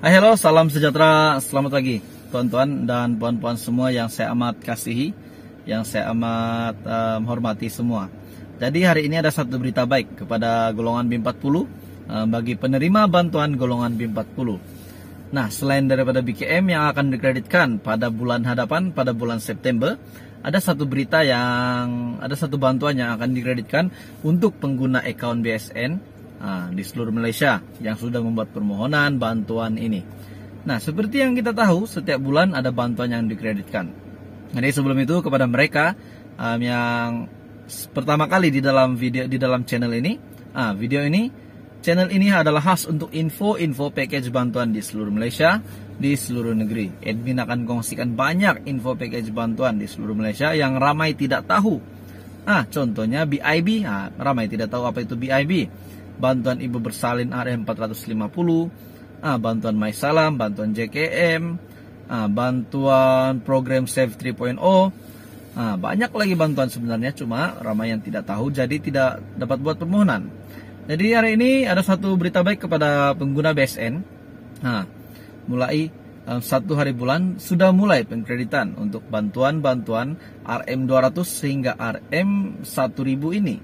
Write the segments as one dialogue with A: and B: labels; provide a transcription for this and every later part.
A: Hai halo, salam sejahtera, selamat pagi tuan-tuan dan puan-puan semua yang saya amat kasihi, yang saya amat um, eh, hormati semua. Jadi hari ini ada satu berita baik kepada golongan B40 um, eh, bagi penerima bantuan golongan B40. Nah, selain daripada BKM yang akan dikreditkan pada bulan hadapan pada bulan September, ada satu berita yang ada satu bantuan yang akan dikreditkan untuk pengguna account BSN nah, di seluruh Malaysia yang sudah membuat permohonan bantuan ini. Nah, seperti yang kita tahu, setiap bulan ada bantuan yang dikreditkan. Jadi sebelum itu kepada mereka um, yang pertama kali di dalam video di dalam channel ini, ah, video ini channel ini adalah khas untuk info-info package bantuan di seluruh Malaysia, di seluruh negeri. Admin akan kongsikan banyak info package bantuan di seluruh Malaysia yang ramai tidak tahu. Ah, contohnya BIB, ah, ramai tidak tahu apa itu BIB bantuan Ibu Bersalin RM450, ah, bantuan MySalam, bantuan JKM, ah, bantuan program Save 3.0. Ah, banyak lagi bantuan sebenarnya, cuma ramai yang tidak tahu jadi tidak dapat buat permohonan. Jadi hari ini ada satu berita baik kepada pengguna BSN. Nah, mulai eh, satu hari bulan sudah mulai pengkreditan untuk bantuan-bantuan RM200 sehingga RM1000 ini.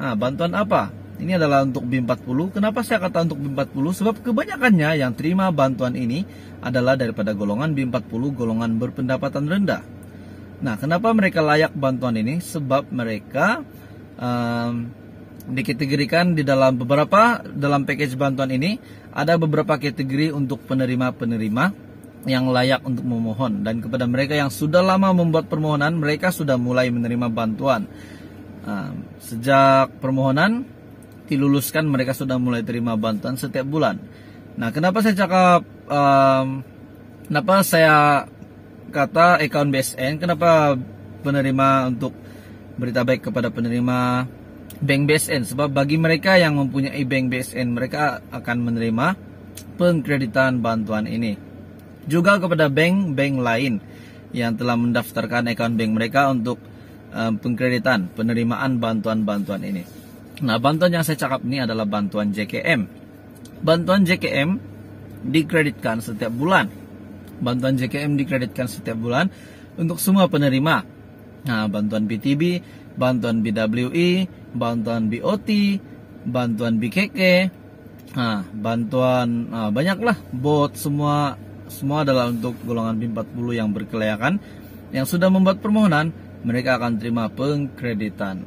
A: Nah, bantuan apa? Ini adalah untuk B40. Kenapa saya kata untuk B40? Sebab kebanyakannya yang terima bantuan ini adalah daripada golongan B40, golongan berpendapatan rendah. Nah, kenapa mereka layak bantuan ini? Sebab mereka um, dikategorikan di dalam beberapa dalam package bantuan ini ada beberapa kategori untuk penerima-penerima yang layak untuk memohon dan kepada mereka yang sudah lama membuat permohonan mereka sudah mulai menerima bantuan. Ehm, sejak permohonan diluluskan mereka sudah mulai terima bantuan setiap bulan. Nah, kenapa saya cakap um, kenapa saya kata account BSN kenapa penerima untuk berita baik kepada penerima bank BSN sebab bagi mereka yang mempunyai bank BSN mereka akan menerima pengkreditan bantuan ini juga kepada bank-bank lain yang telah mendaftarkan account bank mereka untuk um, pengkreditan penerimaan bantuan-bantuan ini. Nah, bantuan yang saya cakap ini adalah bantuan JKM. Bantuan JKM dikreditkan setiap bulan. Bantuan JKM dikreditkan setiap bulan untuk semua penerima. Nah, bantuan BTB, bantuan BWI, e, bantuan BOT, bantuan BKK, nah, bantuan nah, banyaklah bot semua semua adalah untuk golongan B40 yang berkelayakan yang sudah membuat permohonan mereka akan terima pengkreditan.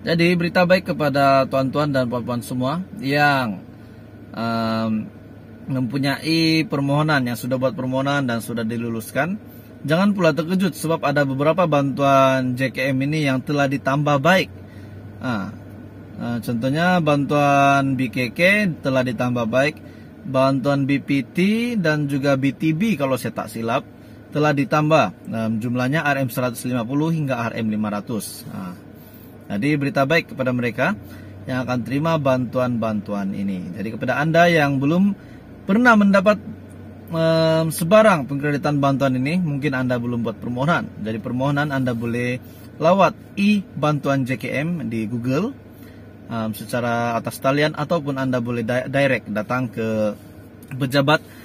A: Jadi berita baik kepada tuan-tuan dan puan-puan semua yang um, mempunyai permohonan yang sudah buat permohonan dan sudah diluluskan. Jangan pula terkejut sebab ada beberapa bantuan JKM ini yang telah ditambah baik. Nah, contohnya bantuan BKK telah ditambah baik, bantuan BPT dan juga BTB kalau saya tak silap telah ditambah. jumlahnya RM 150 hingga RM 500. Nah, jadi berita baik kepada mereka yang akan terima bantuan-bantuan ini. Jadi kepada Anda yang belum pernah mendapat um, sebarang pengkreditan bantuan ini, mungkin Anda belum buat permohonan. Jadi permohonan Anda boleh lawat i-bantuan JKM di Google um, secara atas talian ataupun Anda boleh direct datang ke pejabat